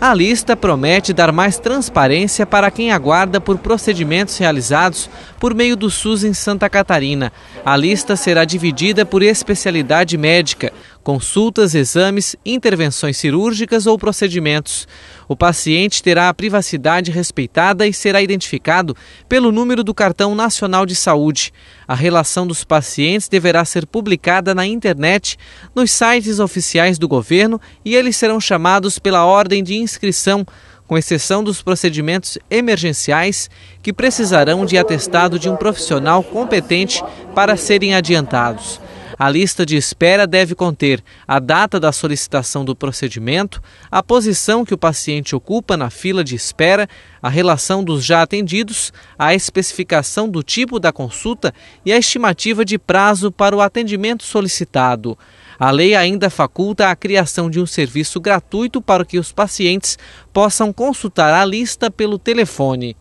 A lista promete dar mais transparência para quem aguarda por procedimentos realizados por meio do SUS em Santa Catarina. A lista será dividida por especialidade médica consultas, exames, intervenções cirúrgicas ou procedimentos. O paciente terá a privacidade respeitada e será identificado pelo número do Cartão Nacional de Saúde. A relação dos pacientes deverá ser publicada na internet, nos sites oficiais do governo e eles serão chamados pela ordem de inscrição com exceção dos procedimentos emergenciais, que precisarão de atestado de um profissional competente para serem adiantados. A lista de espera deve conter a data da solicitação do procedimento, a posição que o paciente ocupa na fila de espera, a relação dos já atendidos, a especificação do tipo da consulta e a estimativa de prazo para o atendimento solicitado. A lei ainda faculta a criação de um serviço gratuito para que os pacientes possam consultar a lista pelo telefone.